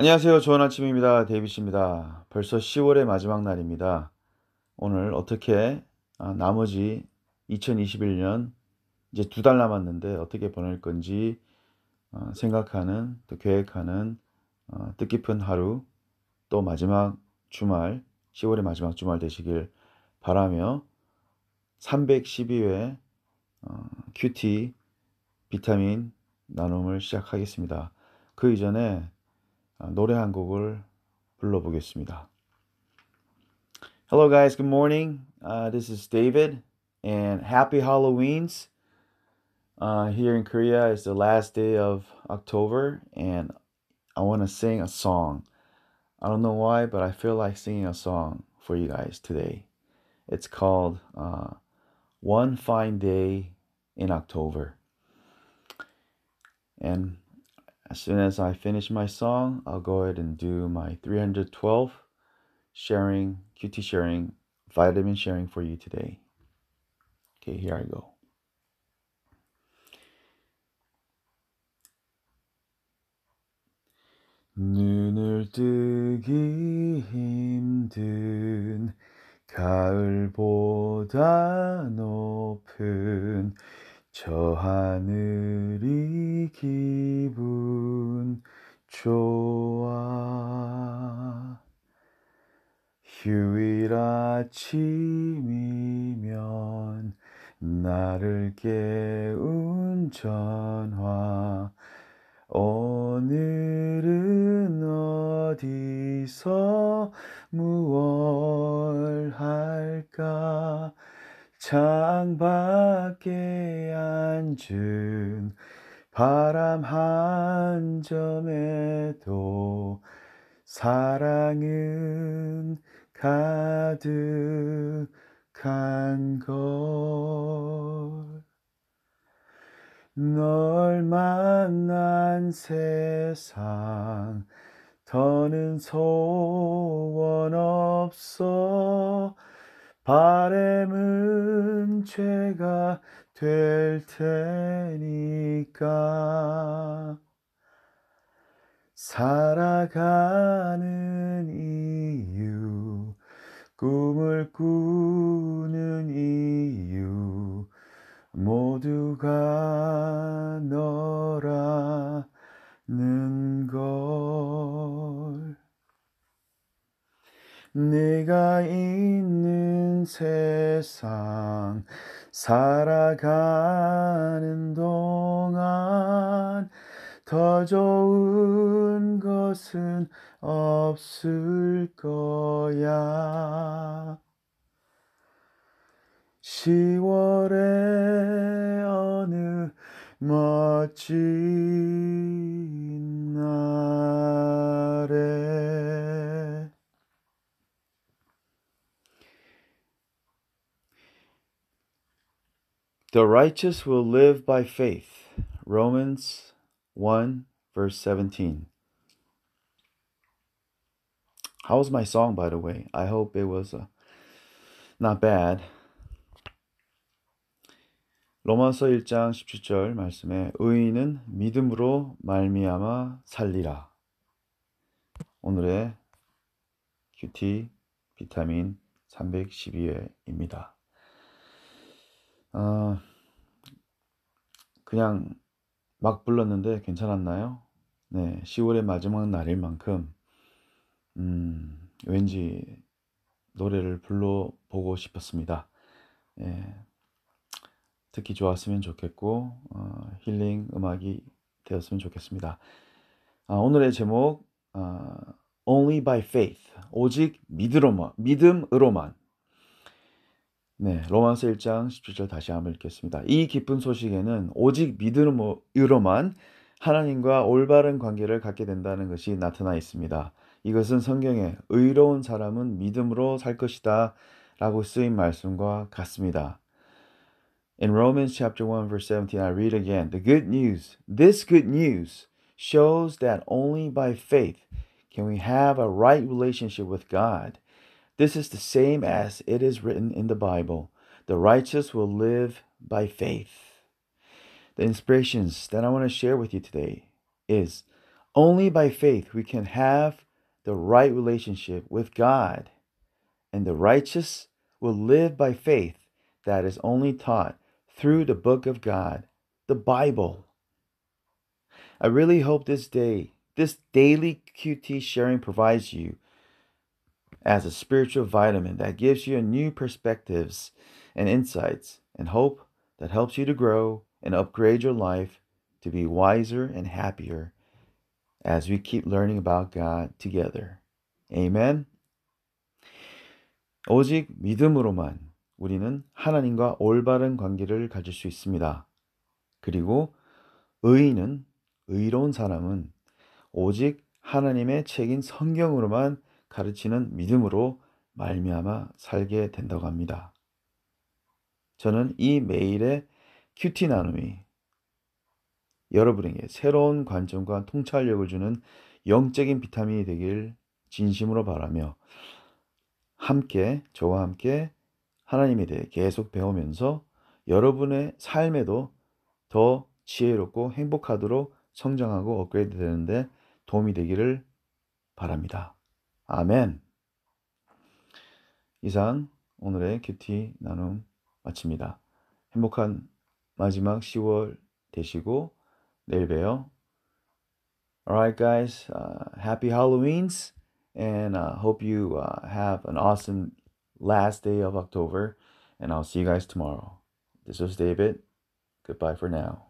안녕하세요. 좋은 아침입니다. 데이비씨입니다. 벌써 10월의 마지막 날입니다. 오늘 어떻게 아, 나머지 2021년 이제 두 달 남았는데 어떻게 보낼 건지 어, 생각하는 또 계획하는 어, 뜻깊은 하루 또 마지막 주말 10월의 마지막 주말 되시길 바라며 312회 어, 큐티 비타민 나눔을 시작하겠습니다. 그 이전에 노래 한 곡을 불러보겠습니다. Hello guys, good morning. Uh, this is David and happy Halloweens. Uh, here in Korea is the last day of October and I want to sing a song. I don't know why, but I feel like singing a song for you guys today. It's called uh, One Fine Day in October. And as soon as I finish my song, I'll go ahead and do my 312 sharing, QT sharing, vitamin sharing for you today. Okay, here I go. 저 하늘이 기분 좋아 휴일 아침이면 나를 깨운 전화 오늘은 어디서 무얼 할까 창밖에 앉은 바람 한 점에도 사랑은 가득한 걸. 널 만난 세상 더는 소원 없어. 바램은 죄가 될 테니까 살아가는 이유 꿈을 꾸는 이유 모두가 너라는 걸 내가 이 세상 살아가는 동안 더 좋은 것은 없을 거야. 10월의 어느 멋진 The righteous will live by faith. Romans 1, verse 17. How was my song, by the way? I hope it was uh, not bad. 로마서 1장 17절 말씀에 의인은 믿음으로 말미암아 살리라. 오늘의 큐티 비타민 312회입니다. 아, 그냥 막 불렀는데 괜찮았나요? 네, 10월의 마지막 날일 만큼 음, 왠지 노래를 불러보고 싶었습니다. 예, 듣기 좋았으면 좋겠고 어, 힐링 음악이 되었으면 좋겠습니다. 아, 오늘의 제목 어, Only by Faith 오직 믿음으로만, 믿음으로만 네, 로마서 1장 17절 다시 한번 읽겠습니다. 이 기쁜 소식에는 오직 믿음으로만 하나님과 올바른 관계를 갖게 된다는 것이 나타나 있습니다. 이것은 성경에 의로운 사람은 믿음으로 살 것이다 라고 쓰인 말씀과 같습니다. In Romans chapter 1 verse 17 I read again the good news this good news shows that only by faith can we have a right relationship with God This is the same as it is written in the Bible the righteous will live by faith. The inspirations that I want to share with you today is only by faith we can have the right relationship with God, and the righteous will live by faith that is only taught through the book of God, the Bible. I really hope this day, this daily QT sharing provides you as a spiritual vitamin that gives you new perspectives and insights and hope that helps you to grow and upgrade your life to be wiser and happier as we keep learning about God together. Amen. 오직 믿음으로만 우리는 하나님과 올바른 관계를 가질 수 있습니다. 그리고 의인은 의로운 사람은 오직 하나님의 책인 성경으로만 가르치는 믿음으로 말미암아 살게 된다고 합니다. 저는 이 메일의 큐티 나눔이 여러분에게 새로운 관점과 통찰력을 주는 영적인 비타민이 되길 진심으로 바라며 함께 저와 함께 하나님에 대해 계속 배우면서 여러분의 삶에도 더 지혜롭고 행복하도록 성장하고 업그레이드 되는데 도움이 되기를 바랍니다. 아멘. 이상 오늘의 큐티 나눔 마칩니다. 행복한 마지막 10월 되시고 내일 봬요. Alright, guys. Uh, happy Halloween's, and uh, hope you uh, have an awesome last day of October. And I'll see you guys tomorrow. This was David. Goodbye for now.